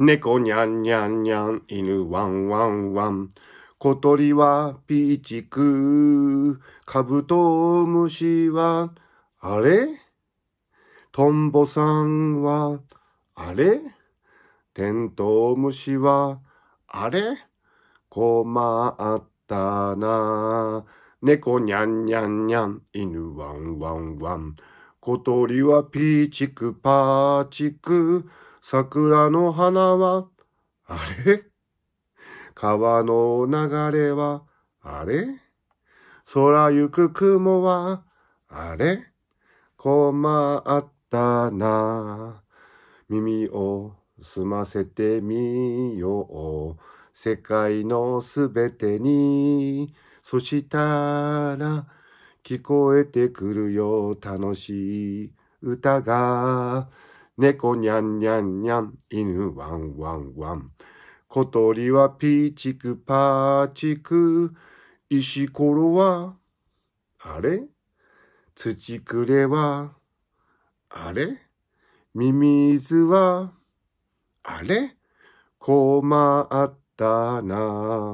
猫にゃんにゃんにゃん、犬ワンワンワン。小鳥はピーチク、カブトムシは、あれトンボさんは、あれテントウムシは、あれ困ったな。猫にゃんにゃんにゃん、犬ワンワンワン。小鳥はピーチクパーチク、桜の花は、あれ川の流れは、あれ空行く雲は、あれ困ったな。耳を澄ませてみよう。世界のすべてに。そしたら、聞こえてくるよ。楽しい歌が。猫にゃんにゃんにゃん、犬ワンワンワン。小鳥はピーチクパーチク、石ころは、あれ土くれは、あれミミズは、あれ困ったな。